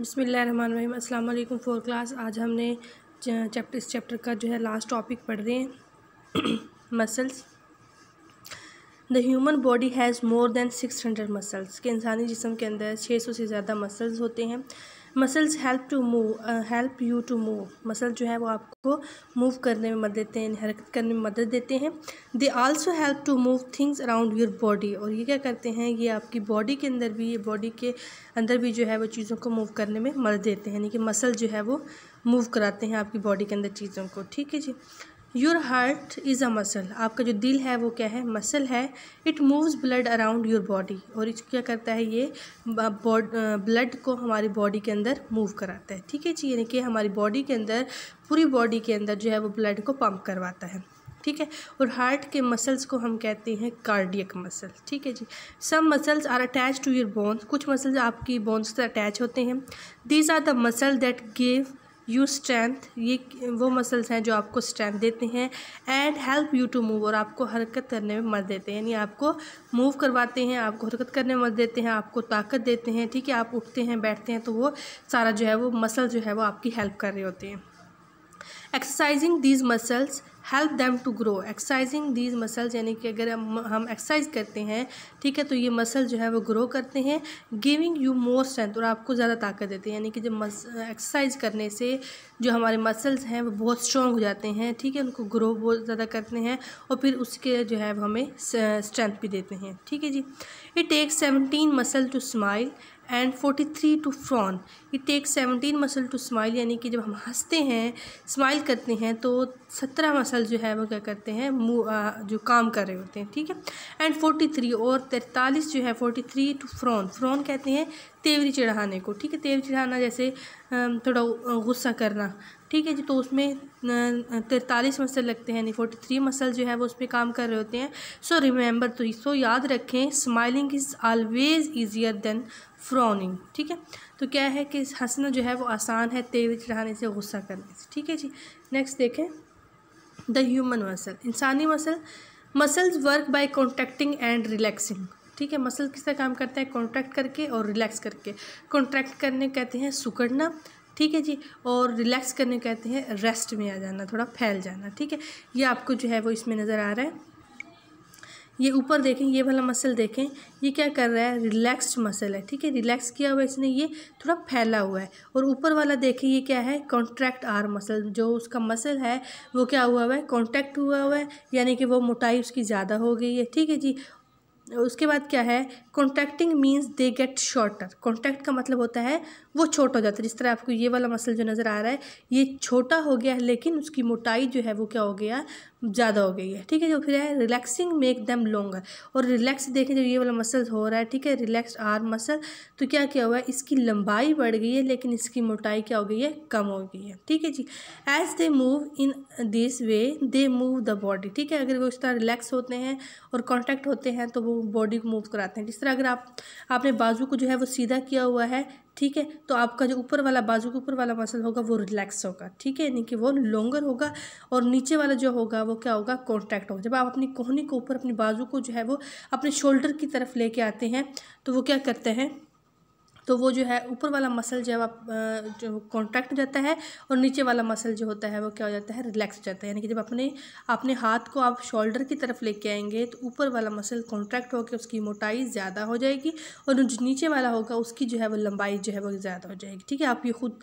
बसमिल four class आज हमने chapter इस चैप्टर का जो है लास्ट टॉपिक पढ़ रहे हैं muscles the human body has more than six hundred muscles के इंसानी जिसम के अंदर छः सौ से ज़्यादा मसल्स होते हैं muscles help to move help you to move muscle जो है वो आपको मूव करने में मदद देते हैं हरकत करने में मदद देते हैं they also help to move things around your body और ये क्या करते हैं ये आपकी बॉडी के अंदर भी ये बॉडी के अंदर भी जो है वो चीज़ों को मूव करने में मदद देते हैं यानी कि मसल जो है वो मूव कराते हैं आपकी बॉडी के अंदर चीज़ों को ठीक है जी your heart is a muscle आपका जो दिल है वो क्या है मसल है it moves blood around your body और इस क्या करता है ये ब्लड को हमारी बॉडी के अंदर मूव कराता है ठीक है जी यानी कि हमारी बॉडी के अंदर पूरी बॉडी के अंदर जो है वो ब्लड को पम्प करवाता है ठीक है और हार्ट के मसल्स को हम कहते हैं कार्डियक मसल ठीक है जी some muscles are attach to your bones कुछ मसल्स आपकी बोन्स से अटैच होते हैं these are the muscle that give you strength ये वो मसल्स हैं जो आपको स्ट्रेंथ देते हैं and help you to move और आपको हरकत करने में मदद देते हैं यानी आपको मूव करवाते हैं आपको हरकत करने में मदद देते हैं आपको ताकत देते हैं ठीक है आप उठते हैं बैठते हैं तो वो सारा जो है वो मसल जो है वो आपकी हेल्प कर रहे होते हैं exercising these muscles help them to grow exercising these muscles यानी कि अगर हम हम एक्सरसाइज करते हैं ठीक है तो ये मसल जो है वो ग्रो करते हैं गिविंग यू मोर स्ट्रेंथ और आपको ज़्यादा ताकत देते हैं यानी कि जब एक्सरसाइज करने से जो हमारे मसल्स हैं वो बहुत स्ट्रॉन्ग हो जाते हैं ठीक है उनको ग्रो बहुत ज़्यादा करते हैं और फिर उसके जो है हमें स्ट्रेंथ भी देते हैं ठीक है जी it takes seventeen muscle to smile and forty three to frown it take seventeen muscle to smile यानी कि जब हम हंसते हैं स्माइल करते हैं तो सत्रह मसल जो है वो क्या करते हैं जो काम कर रहे होते हैं ठीक है एंड फोर्टी थ्री और तैतालीस जो है forty three to frown frown कहते हैं तेवरी चढ़ाने को ठीक है तेवरी चढ़ाना जैसे थोड़ा गुस्सा करना ठीक है जी तो उसमें तिरतालीस मसल लगते हैं यानी फोर्टी थ्री मसल जो है वो उसमें काम कर रहे होते हैं सो रिमेंबर तो सो याद रखें smiling is always easier than frowning ठीक है तो क्या है कि हंसना जो है वो आसान है तेवरी चढ़ाने से गुस्सा करने से ठीक है जी नेक्स्ट देखें द ह्यूमन मसल इंसानी muscle muscles work by contracting and relaxing ठीक है मसल किसका काम करता है कॉन्ट्रैक्ट करके और रिलैक्स करके कॉन्ट्रैक्ट करने कहते हैं सुकड़ना ठीक है जी और रिलैक्स करने कहते हैं रेस्ट में आ जाना थोड़ा फैल जाना ठीक है ये आपको जो है वो इसमें नज़र आ रहा है ये ऊपर देखें ये वाला मसल देखें ये क्या कर रहा है रिलैक्स्ड मसल है ठीक है रिलैक्स किया हुआ है इसने ये थोड़ा फैला हुआ है और ऊपर वाला देखें ये क्या है कॉन्ट्रैक्ट आर मसल जो उसका मसल है वो क्या हुआ हुआ है कॉन्ट्रैक्ट हुआ हुआ है यानी कि वो मोटाई उसकी ज़्यादा हो गई है ठीक है जी उसके बाद क्या है contracting means they get shorter contract का मतलब होता है वो छोटा हो जाता है जिस तरह आपको ये वाला मसल जो नज़र आ रहा है ये छोटा हो गया है लेकिन उसकी मोटाई जो है वो क्या हो गया ज़्यादा हो गई है ठीक है जो फिर है रिलैक्सिंग मेक दैम लॉन्गर और रिलैक्स देखें जो ये वाला मसल हो रहा है ठीक है रिलैक्स आर मसल तो क्या क्या हुआ है इसकी लंबाई बढ़ गई है लेकिन इसकी मोटाई क्या हो गई है कम हो गई है ठीक है जी as they move in this way they move the body ठीक है अगर वो इस तरह रिलैक्स होते हैं और कॉन्टैक्ट होते हैं तो वो बॉडी को मूव कराते हैं जिस तरह अगर आप आपने बाजू को जो है वो सीधा किया हुआ है ठीक है तो आपका जो ऊपर वाला बाजू के ऊपर वाला मसल होगा वो रिलैक्स होगा ठीक है यानी कि वो लॉन्गर होगा और नीचे वाला जो होगा वो क्या होगा कॉन्ट्रैक्ट होगा जब आप अपनी कोहनी को ऊपर अपनी बाजू को जो है वो अपने शोल्डर की तरफ लेके आते हैं तो वो क्या करते हैं तो वो जो है ऊपर वाला मसल जब आप जो कॉन्ट्रैक्ट हो जाता है और नीचे वाला मसल जो होता है वो क्या हो जाता है रिलैक्स हो जाता है यानी कि जब अपने अपने हाथ को आप शोल्डर की तरफ लेके आएंगे तो ऊपर वाला मसल कॉन्ट्रैक्ट होकर उसकी मोटाई ज़्यादा हो जाएगी और जो नीचे वाला होगा उसकी जो है वो लंबाई जो है वो ज़्यादा हो जाएगी ठीक है आप ये खुद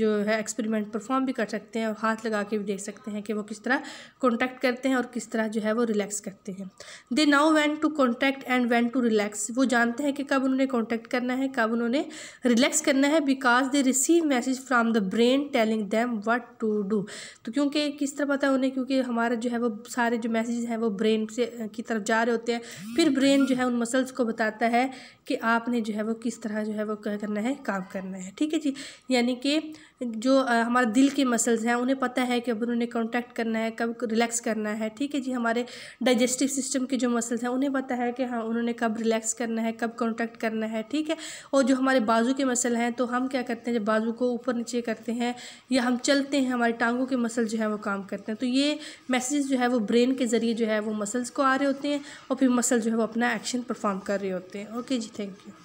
जो है एक्सपेरिमेंट परफॉर्म भी कर सकते हैं और हाथ लगा के भी देख सकते हैं कि वो किस तरह कॉन्टैक्ट करते हैं और किस तरह जो है वो रिलैक्स करते हैं they know when to contract and when to relax वो जानते हैं कि कब उन्होंने कॉन्टैक्ट करना है कब उन्होंने रिलैक्स करना है because they receive message from the brain telling them what to do तो क्योंकि किस तरह पता है उन्हें क्योंकि हमारा जो है वो सारे जो मैसेज हैं वो ब्रेन से की तरफ जा रहे होते हैं फिर ब्रेन जो है उन मसल्स को बताता है कि आपने जो है वो किस तरह जो है वो करना है काम करना है ठीक है जी यानी कि जो हमारे दिल के मसल्स हैं उन्हें पता है कि अब उन्होंने कॉन्टैक्ट करना है कब रिलैक्स करना है ठीक है जी हमारे डाइजेस्टिव सिस्टम के जो मसल्स हैं उन्हें पता है कि हाँ उन्होंने कब रिलैक्स करना है कब कॉन्टैक्ट करना है ठीक है और जो हमारे बाजू के मसल हैं तो हम क्या करते हैं जब बाजू को ऊपर नीचे करते हैं या हम चलते हैं हमारे टांगों के मसल जो है वो काम करते हैं तो ये मैसेज जो है वो ब्रेन के ज़रिए जो है वो मसल्स को आ रहे होते हैं और फिर मसल जो है वो अपना एक्शन परफॉर्म कर रहे होते हैं ओके जी थैंक यू